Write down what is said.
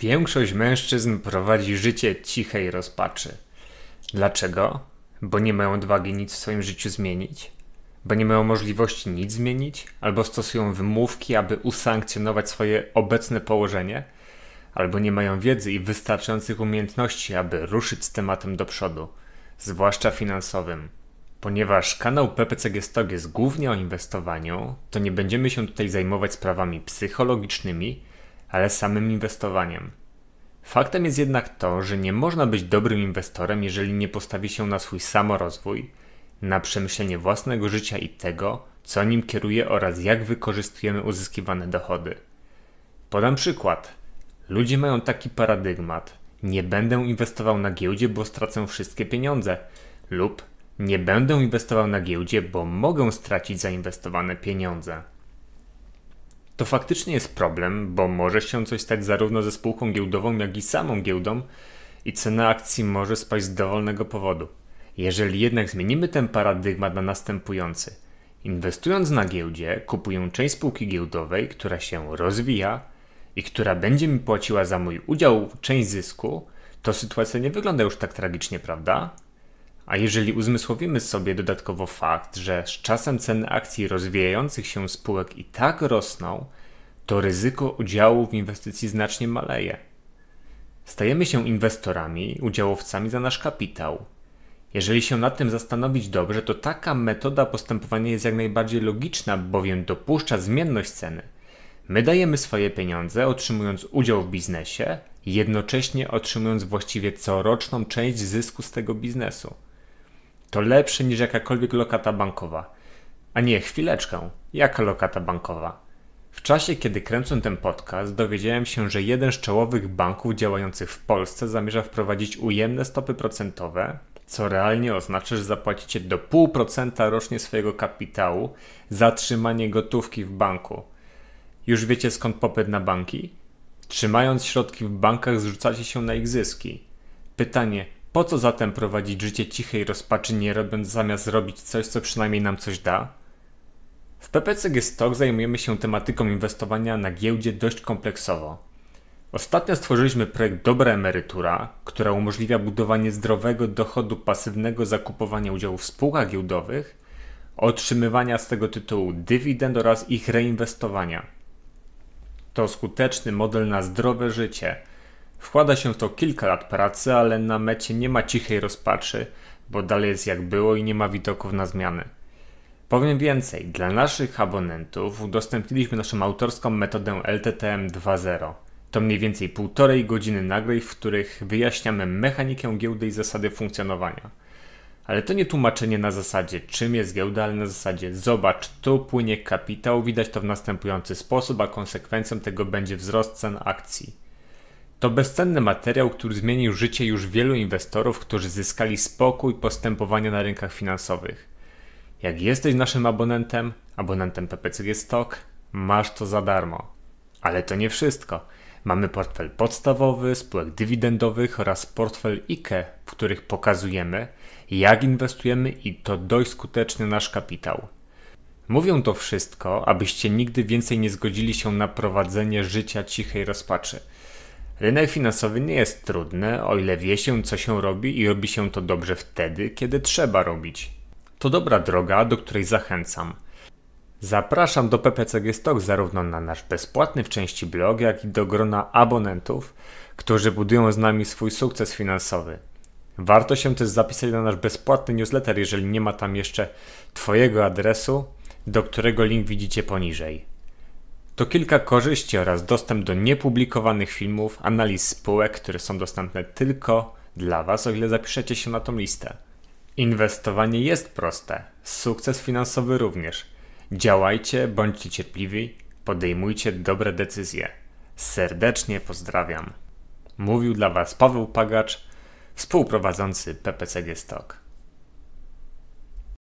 Większość mężczyzn prowadzi życie cichej rozpaczy. Dlaczego? Bo nie mają odwagi nic w swoim życiu zmienić? Bo nie mają możliwości nic zmienić? Albo stosują wymówki, aby usankcjonować swoje obecne położenie? Albo nie mają wiedzy i wystarczających umiejętności, aby ruszyć z tematem do przodu, zwłaszcza finansowym. Ponieważ kanał PPC Gestog jest głównie o inwestowaniu, to nie będziemy się tutaj zajmować sprawami psychologicznymi, ale samym inwestowaniem. Faktem jest jednak to, że nie można być dobrym inwestorem, jeżeli nie postawi się na swój samorozwój, na przemyślenie własnego życia i tego, co nim kieruje oraz jak wykorzystujemy uzyskiwane dochody. Podam przykład. Ludzie mają taki paradygmat: nie będę inwestował na giełdzie, bo stracę wszystkie pieniądze, lub nie będę inwestował na giełdzie, bo mogę stracić zainwestowane pieniądze. To faktycznie jest problem, bo może się coś stać zarówno ze spółką giełdową, jak i samą giełdą i cena akcji może spaść z dowolnego powodu. Jeżeli jednak zmienimy ten paradygmat na następujący. Inwestując na giełdzie, kupuję część spółki giełdowej, która się rozwija i która będzie mi płaciła za mój udział część zysku, to sytuacja nie wygląda już tak tragicznie, prawda? A jeżeli uzmysłowimy sobie dodatkowo fakt, że z czasem ceny akcji rozwijających się spółek i tak rosną, to ryzyko udziału w inwestycji znacznie maleje. Stajemy się inwestorami, udziałowcami za nasz kapitał. Jeżeli się nad tym zastanowić dobrze, to taka metoda postępowania jest jak najbardziej logiczna, bowiem dopuszcza zmienność ceny. My dajemy swoje pieniądze, otrzymując udział w biznesie, jednocześnie otrzymując właściwie coroczną część zysku z tego biznesu. To lepsze niż jakakolwiek lokata bankowa. A nie, chwileczkę. Jaka lokata bankowa? W czasie, kiedy kręcę ten podcast, dowiedziałem się, że jeden z czołowych banków działających w Polsce zamierza wprowadzić ujemne stopy procentowe, co realnie oznacza, że zapłacicie do 0,5% rocznie swojego kapitału za trzymanie gotówki w banku. Już wiecie skąd popyt na banki? Trzymając środki w bankach, zrzucacie się na ich zyski. Pytanie, po co zatem prowadzić życie cichej rozpaczy, nie robiąc zamiast zrobić coś, co przynajmniej nam coś da? W PPC Stock zajmujemy się tematyką inwestowania na giełdzie dość kompleksowo. Ostatnio stworzyliśmy projekt Dobra Emerytura, która umożliwia budowanie zdrowego dochodu pasywnego zakupowania udziałów w spółkach giełdowych, otrzymywania z tego tytułu dywidend oraz ich reinwestowania. To skuteczny model na zdrowe życie – Wkłada się w to kilka lat pracy, ale na mecie nie ma cichej rozpaczy, bo dalej jest jak było i nie ma widoków na zmiany. Powiem więcej, dla naszych abonentów udostępniliśmy naszą autorską metodę LTTM 2.0. To mniej więcej półtorej godziny nagrań, w których wyjaśniamy mechanikę giełdy i zasady funkcjonowania. Ale to nie tłumaczenie na zasadzie czym jest giełda, ale na zasadzie zobacz, tu płynie kapitał, widać to w następujący sposób, a konsekwencją tego będzie wzrost cen akcji. To bezcenny materiał, który zmienił życie już wielu inwestorów, którzy zyskali spokój postępowania na rynkach finansowych. Jak jesteś naszym abonentem, abonentem PPCG Stock, masz to za darmo. Ale to nie wszystko. Mamy portfel podstawowy, spółek dywidendowych oraz portfel IKE, w których pokazujemy, jak inwestujemy i to dość skutecznie nasz kapitał. Mówią to wszystko, abyście nigdy więcej nie zgodzili się na prowadzenie życia cichej rozpaczy – Rynek finansowy nie jest trudny, o ile wie się, co się robi i robi się to dobrze wtedy, kiedy trzeba robić. To dobra droga, do której zachęcam. Zapraszam do PPCG Stock zarówno na nasz bezpłatny w części blog, jak i do grona abonentów, którzy budują z nami swój sukces finansowy. Warto się też zapisać na nasz bezpłatny newsletter, jeżeli nie ma tam jeszcze Twojego adresu, do którego link widzicie poniżej. To kilka korzyści oraz dostęp do niepublikowanych filmów, analiz spółek, które są dostępne tylko dla Was, o ile zapiszecie się na tą listę. Inwestowanie jest proste, sukces finansowy również. Działajcie, bądźcie cierpliwi, podejmujcie dobre decyzje. Serdecznie pozdrawiam. Mówił dla Was Paweł Pagacz, współprowadzący PPCG Stock.